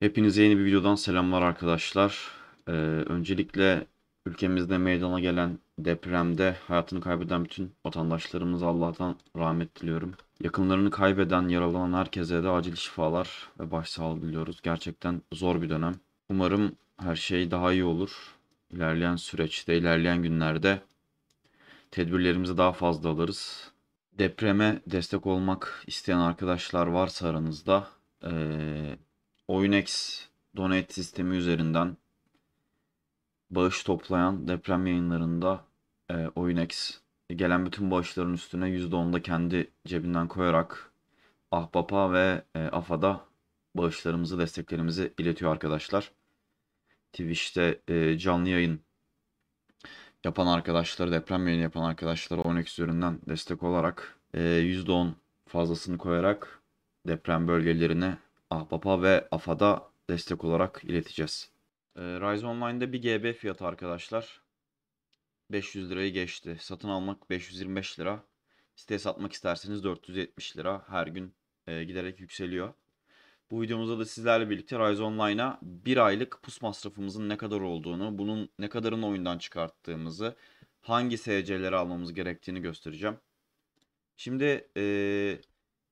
Hepinize yeni bir videodan selamlar arkadaşlar. Ee, öncelikle ülkemizde meydana gelen depremde hayatını kaybeden bütün vatandaşlarımıza Allah'tan rahmet diliyorum. Yakınlarını kaybeden, yaralanan herkese de acil şifalar ve başsağlığı diliyoruz. Gerçekten zor bir dönem. Umarım her şey daha iyi olur. İlerleyen süreçte, ilerleyen günlerde tedbirlerimizi daha fazla alırız. Depreme destek olmak isteyen arkadaşlar varsa aranızda ee, Oyunex donate sistemi üzerinden bağış toplayan deprem yayınlarında e, Oyunex e, gelen bütün bağışların üstüne %10'da kendi cebinden koyarak Ahbap'a ve e, AFA'da bağışlarımızı, desteklerimizi iletiyor arkadaşlar. Twitch'te e, canlı yayın yapan arkadaşlar, deprem yayını yapan arkadaşlar Onyx üzerinden destek olarak %10 e, fazlasını koyarak deprem bölgelerine Ahbap'a ve AFAD'a destek olarak ileteceğiz. E, ee, Rise Online'da bir GB fiyatı arkadaşlar. 500 lirayı geçti. Satın almak 525 lira. Siteye satmak isterseniz 470 lira. Her gün e, giderek yükseliyor. Bu videomuzda da sizlerle birlikte Rise Online'a bir aylık pus masrafımızın ne kadar olduğunu, bunun ne kadarını oyundan çıkarttığımızı, hangi SC'leri almamız gerektiğini göstereceğim. Şimdi e,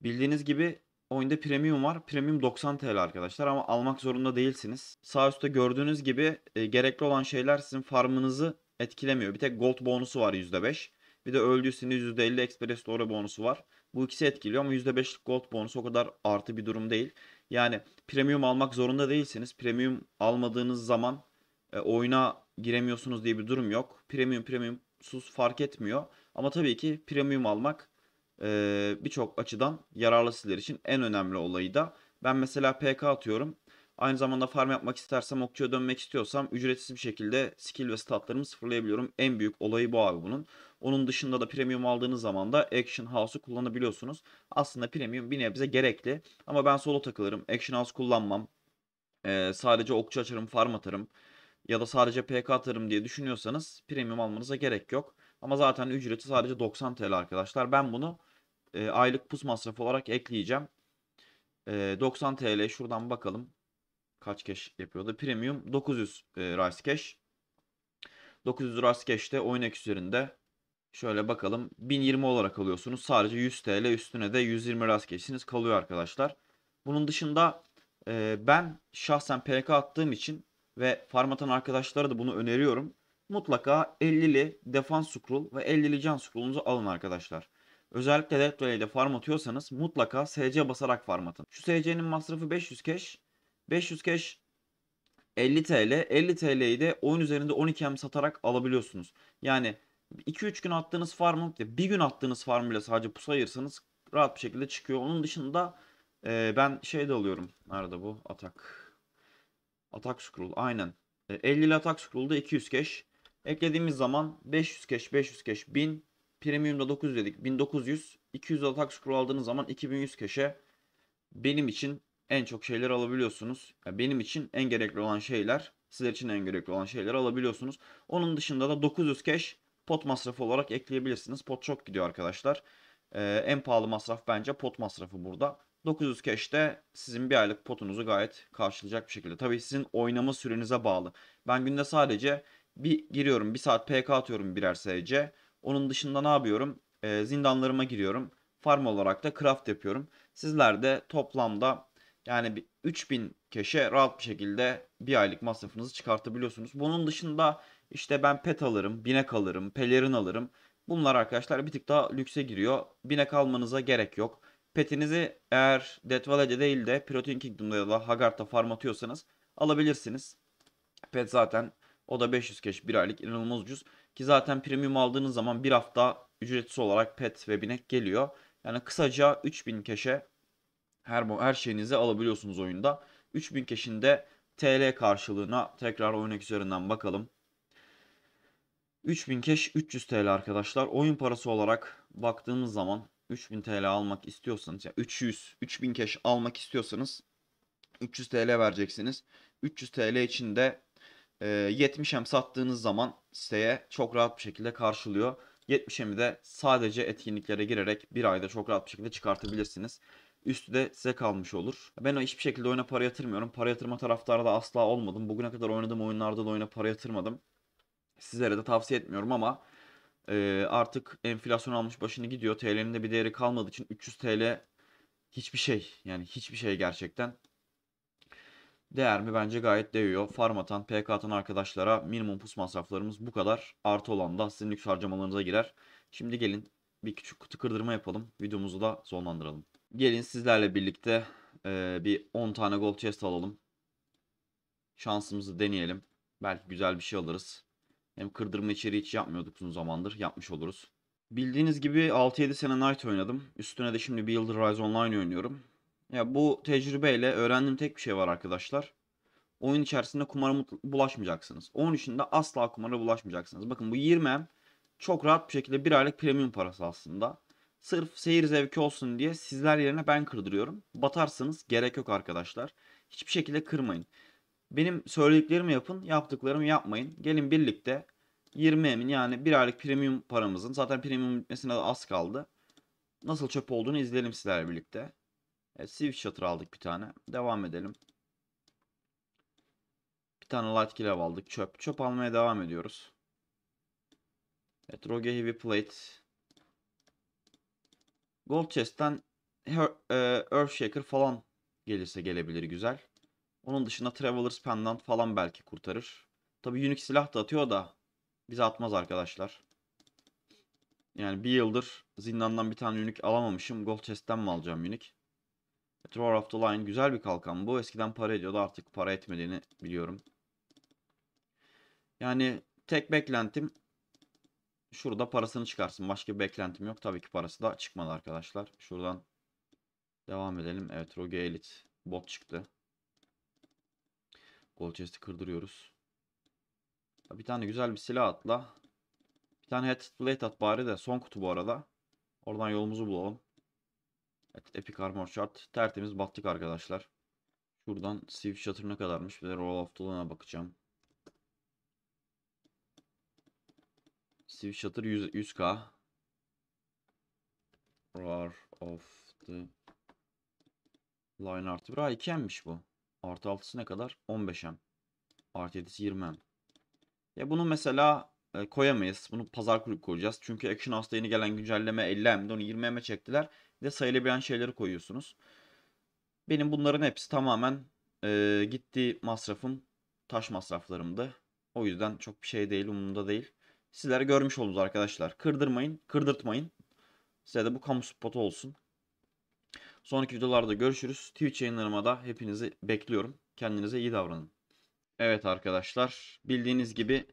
bildiğiniz gibi Oyunda premium var. Premium 90 TL arkadaşlar ama almak zorunda değilsiniz. Sağ üstte gördüğünüz gibi e, gerekli olan şeyler sizin farmınızı etkilemiyor. Bir tek gold bonusu var %5. Bir de öldüyseniz %50 Express Store bonusu var. Bu ikisi etkiliyor ama %5'lik gold bonusu o kadar artı bir durum değil. Yani premium almak zorunda değilsiniz. Premium almadığınız zaman e, oyuna giremiyorsunuz diye bir durum yok. Premium premium sus fark etmiyor. Ama tabii ki premium almak e, birçok açıdan yararlı sizler için en önemli olayı da ben mesela PK atıyorum. Aynı zamanda farm yapmak istersem, okçuya dönmek istiyorsam ücretsiz bir şekilde skill ve statlarımı sıfırlayabiliyorum. En büyük olayı bu abi bunun. Onun dışında da premium aldığınız zaman da Action House'u kullanabiliyorsunuz. Aslında premium bir nebze gerekli ama ben solo takılırım. Action House kullanmam. Ee, sadece okçu açarım, farm atarım ya da sadece PK atarım diye düşünüyorsanız premium almanıza gerek yok. Ama zaten ücreti sadece 90 TL arkadaşlar. Ben bunu e, aylık pus masrafı olarak ekleyeceğim. E, 90 TL şuradan bakalım. Kaç cash yapıyordu? Premium 900 e, Rice Cash. 900 Rice Cash'te oyun ek üzerinde şöyle bakalım 1020 olarak alıyorsunuz. Sadece 100 TL üstüne de 120 Rice Cash'iniz kalıyor arkadaşlar. Bunun dışında e, ben şahsen PK attığım için ve farm atan arkadaşlara da bunu öneriyorum. Mutlaka 50'li defans scroll ve 50'li can scroll'unuzu alın arkadaşlar. Özellikle Deathray ile farm atıyorsanız mutlaka SC basarak farm atın. Şu SC'nin masrafı 500 keş. 500 keş 50 TL. 50 TL'yi de oyun üzerinde 12M satarak alabiliyorsunuz. Yani 2-3 gün attığınız farmı bir gün attığınız farm bile sadece pusu ayırsanız rahat bir şekilde çıkıyor. Onun dışında e, ben şey de alıyorum. Nerede bu? Atak. Atak scroll aynen. E, 50 ile atak scroll'da 200 keş. Eklediğimiz zaman 500 keş, 500 keş, 1000, Premium'da 900 dedik. 1900. 200 dolar tax kuru aldığınız zaman 2100 köşe benim için en çok şeyler alabiliyorsunuz. Yani benim için en gerekli olan şeyler, sizler için en gerekli olan şeyler alabiliyorsunuz. Onun dışında da 900 keş pot masrafı olarak ekleyebilirsiniz. Pot çok gidiyor arkadaşlar. Ee, en pahalı masraf bence pot masrafı burada. 900 cash de sizin bir aylık potunuzu gayet karşılayacak bir şekilde. Tabii sizin oynama sürenize bağlı. Ben günde sadece bir giriyorum, bir saat PK atıyorum birer SC. Onun dışında ne yapıyorum? E, zindanlarıma giriyorum. Farm olarak da craft yapıyorum. Sizler de toplamda yani 3000 keşe rahat bir şekilde bir aylık masrafınızı çıkartabiliyorsunuz. Bunun dışında işte ben pet alırım, binek alırım, pelerin alırım. Bunlar arkadaşlar bir tık daha lükse giriyor. Binek almanıza gerek yok. Petinizi eğer Death Valley'de değil de Protein Kingdom'da ya da Hagart'ta farm atıyorsanız alabilirsiniz. Pet zaten o da 500 keş bir aylık inanılmaz ucuz. Ki zaten premium aldığınız zaman bir hafta ücretsiz olarak pet ve binek geliyor. Yani kısaca 3000 keşe her, her şeyinizi alabiliyorsunuz oyunda. 3000 keşinde TL karşılığına tekrar oynak üzerinden bakalım. 3000 keş 300 TL arkadaşlar. Oyun parası olarak baktığımız zaman 3000 TL almak istiyorsanız ya 300 3000 keş almak istiyorsanız 300 TL vereceksiniz. 300 TL için de 70M ee, sattığınız zaman siteye çok rahat bir şekilde karşılıyor. 70M'i de sadece etkinliklere girerek bir ayda çok rahat bir şekilde çıkartabilirsiniz. Üstü de size kalmış olur. Ben o hiçbir şekilde oyuna para yatırmıyorum. Para yatırma taraftarı da asla olmadım. Bugüne kadar oynadığım oyunlarda da oyuna para yatırmadım. Sizlere de tavsiye etmiyorum ama e, artık enflasyon almış başını gidiyor. TL'nin de bir değeri kalmadığı için 300 TL hiçbir şey yani hiçbir şey gerçekten. Değer mi? Bence gayet değiyor. Farm atan, PK atan arkadaşlara minimum pus masraflarımız bu kadar. Artı olan da sizin lüks harcamalarınıza girer. Şimdi gelin bir küçük tıkırdırma yapalım. Videomuzu da sonlandıralım. Gelin sizlerle birlikte e, bir 10 tane gold chest alalım. Şansımızı deneyelim. Belki güzel bir şey alırız. Hem kırdırma içeriği hiç yapmıyorduk uzun zamandır. Yapmış oluruz. Bildiğiniz gibi 6-7 sene Knight oynadım. Üstüne de şimdi bir Rise Online oynuyorum. Ya bu tecrübeyle öğrendiğim tek bir şey var arkadaşlar. Oyun içerisinde kumara bulaşmayacaksınız. Oyun içinde asla kumara bulaşmayacaksınız. Bakın bu 20 çok rahat bir şekilde bir aylık premium parası aslında. Sırf seyir zevki olsun diye sizler yerine ben kırdırıyorum. Batarsınız gerek yok arkadaşlar. Hiçbir şekilde kırmayın. Benim söylediklerimi yapın, yaptıklarımı yapmayın. Gelin birlikte 20 emin yani bir aylık premium paramızın zaten premium bitmesine az kaldı. Nasıl çöp olduğunu izleyelim sizlerle birlikte. Evet, Swift Shutter aldık bir tane. Devam edelim. Bir tane Light Glove aldık. Çöp. Çöp almaya devam ediyoruz. Evet, Rogue Heavy Plate. Gold Chest'ten e, Earthshaker falan gelirse gelebilir güzel. Onun dışında Traveler's Pendant falan belki kurtarır. Tabi Unique silah da atıyor da bize atmaz arkadaşlar. Yani bir yıldır zindandan bir tane Unique alamamışım. Gold Chest'ten mi alacağım Unique? Tower of the Line güzel bir kalkan bu. Eskiden para ediyordu artık para etmediğini biliyorum. Yani tek beklentim şurada parasını çıkarsın. Başka bir beklentim yok. Tabii ki parası da çıkmadı arkadaşlar. Şuradan devam edelim. Evet Rogue Elite bot çıktı. Gold chest'i kırdırıyoruz. Bir tane güzel bir silah atla. Bir tane head blade at bari de son kutu bu arada. Oradan yolumuzu bulalım. Evet, Epic Armor Chart, Tertemiz battık arkadaşlar. Şuradan Sieve Shatter ne kadarmış? Bir de Roll of Dawn'a bakacağım. Sieve Shatter 100, 100k. Roar of the Line artı 1. Ha 2m'miş bu. Artı 6'sı ne kadar? 15m. Artı 7'si 20m. Ya bunu mesela e, koyamayız. Bunu pazar kulüp koyacağız. Çünkü Action House'da yeni gelen güncelleme 50m'di. Onu 20m'e çektiler de sayılabilen şeyleri koyuyorsunuz. Benim bunların hepsi tamamen e, gittiği masrafım taş masraflarımdı. O yüzden çok bir şey değil umurumda değil. Sizler görmüş oldunuz arkadaşlar. Kırdırmayın, kırdırtmayın. Size de bu kamu spotu olsun. Sonraki videolarda görüşürüz. Twitch yayınlarıma da hepinizi bekliyorum. Kendinize iyi davranın. Evet arkadaşlar bildiğiniz gibi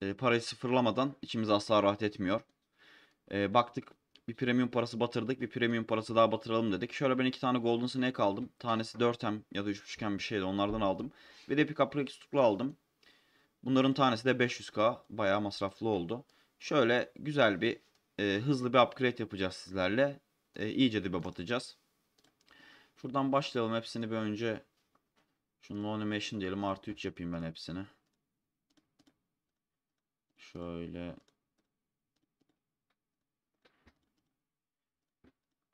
e, parayı sıfırlamadan içimiz asla rahat etmiyor. E, baktık bir premium parası batırdık. Bir premium parası daha batıralım dedik. Şöyle ben iki tane golden snake aldım. Tanesi 4M ya da 3.5M bir şeydi. Onlardan aldım. Bir de pickup rex tutuklu aldım. Bunların tanesi de 500k. Bayağı masraflı oldu. Şöyle güzel bir e, hızlı bir upgrade yapacağız sizlerle. E, iyice dibe batacağız. Şuradan başlayalım. Hepsini bir önce şunun animation diyelim. Artı 3 yapayım ben hepsini. Şöyle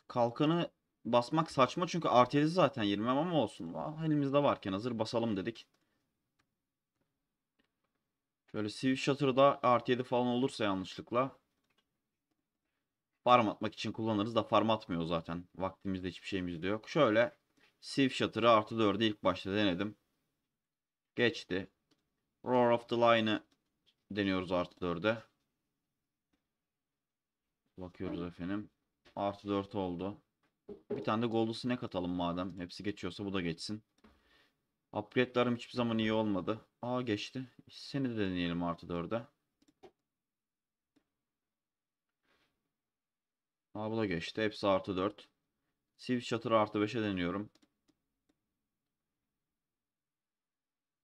kalkanı basmak saçma çünkü arteri zaten 20 ama olsun. elimizde varken hazır basalım dedik. Böyle Swift Shutter'da artı 7 falan olursa yanlışlıkla farm atmak için kullanırız da farm atmıyor zaten. Vaktimizde hiçbir şeyimiz de yok. Şöyle Swift Shutter'ı artı 4'e ilk başta denedim. Geçti. Roar of the Line'ı deniyoruz artı 4'e. Bakıyoruz efendim. Artı 4 oldu. Bir tane de Gold'u sinek atalım madem. Hepsi geçiyorsa bu da geçsin. Upgrade'larım hiçbir zaman iyi olmadı. Aa geçti. Seni de deneyelim artı 4'e. Aa bu da geçti. Hepsi artı 4. Siv Shutter artı 5'e deniyorum.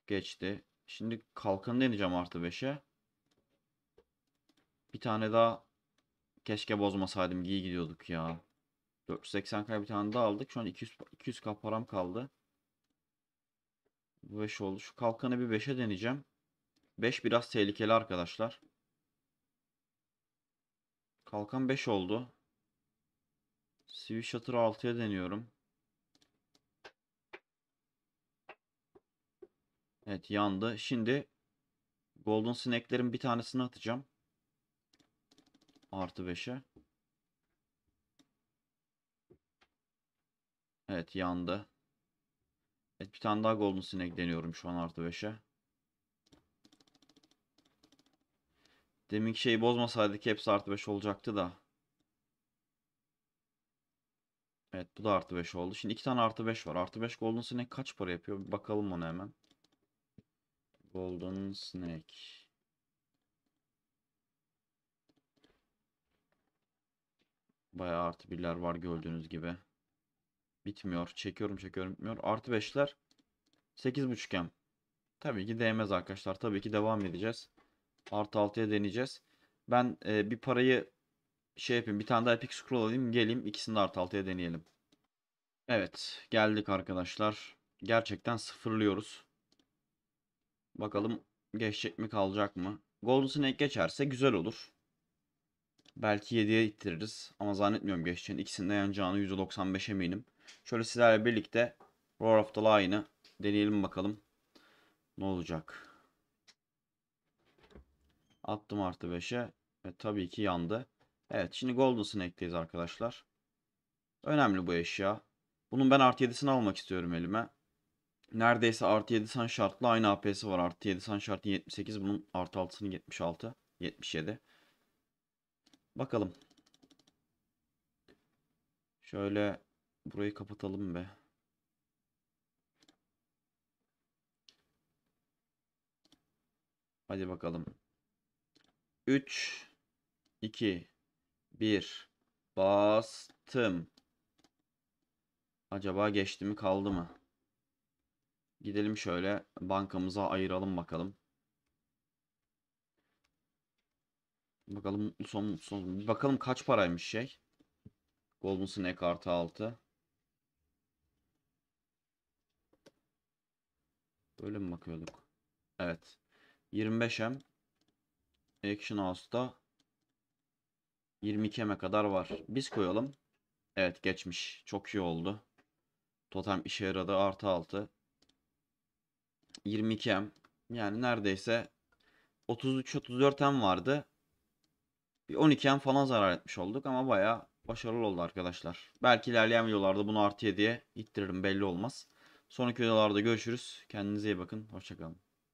Geçti. Şimdi kalkanı deneyeceğim artı 5'e. Bir tane daha Keşke bozmasaydım. iyi gidiyorduk ya. 480k bir tane daha aldık. Şu an 200, 200k param kaldı. Bu 5 oldu. Şu kalkanı bir 5'e deneyeceğim. 5 biraz tehlikeli arkadaşlar. Kalkan 5 oldu. Sivil Shutter'ı 6'ya deniyorum. Evet yandı. Şimdi Golden Snake'lerin bir tanesini atacağım. Artı 5'e. Evet yandı. Evet bir tane daha golden sinek deniyorum şu an artı 5'e. Deminki şeyi bozmasaydık hepsi artı 5 olacaktı da. Evet bu da artı 5 oldu. Şimdi iki tane artı 5 var. Artı 5 golden sinek kaç para yapıyor? Bir bakalım ona hemen. Golden Snake. Baya artı birler var gördüğünüz gibi. Bitmiyor. Çekiyorum çekiyorum bitmiyor. Artı beşler. Sekiz buçukken. Tabii ki değmez arkadaşlar. Tabii ki devam edeceğiz. Artı altıya deneyeceğiz. Ben e, bir parayı şey yapayım. Bir tane daha epic scroll alayım. Geleyim. İkisini de artı altıya deneyelim. Evet. Geldik arkadaşlar. Gerçekten sıfırlıyoruz. Bakalım geçecek mi kalacak mı? Golden Snake geçerse güzel olur. Belki 7'ye ittiririz ama zannetmiyorum geçeceğini. İkisinin de yanacağını %95 eminim. Şöyle sizlerle birlikte Roar of the Lion'ı deneyelim bakalım. Ne olacak? Attım artı 5'e. ve tabii ki yandı. Evet şimdi Golden Snake'teyiz arkadaşlar. Önemli bu eşya. Bunun ben artı 7'sini almak istiyorum elime. Neredeyse artı 7 san şartla aynı AP'si var. Artı 7 san şartı 78 bunun artı 6'sını 76. 77. Bakalım. Şöyle burayı kapatalım be. Hadi bakalım. 3 2 1 bastım. Acaba geçti mi kaldı mı? Gidelim şöyle bankamıza ayıralım bakalım. Bakalım son, son bakalım kaç paraymış şey. Golden Snake artı 6. Böyle mi bakıyorduk? Evet. 25M Action House'da 22M'e kadar var. Biz koyalım. Evet geçmiş. Çok iyi oldu. Totem işe yaradı. Artı 6. 22M. Yani neredeyse 33-34M vardı. Bir 12'en falan zarar etmiş olduk ama baya başarılı oldu arkadaşlar. Belki ilerleyen videolarda bunu artı 7'ye ittiririm belli olmaz. Sonraki videolarda görüşürüz. Kendinize iyi bakın. Hoşçakalın.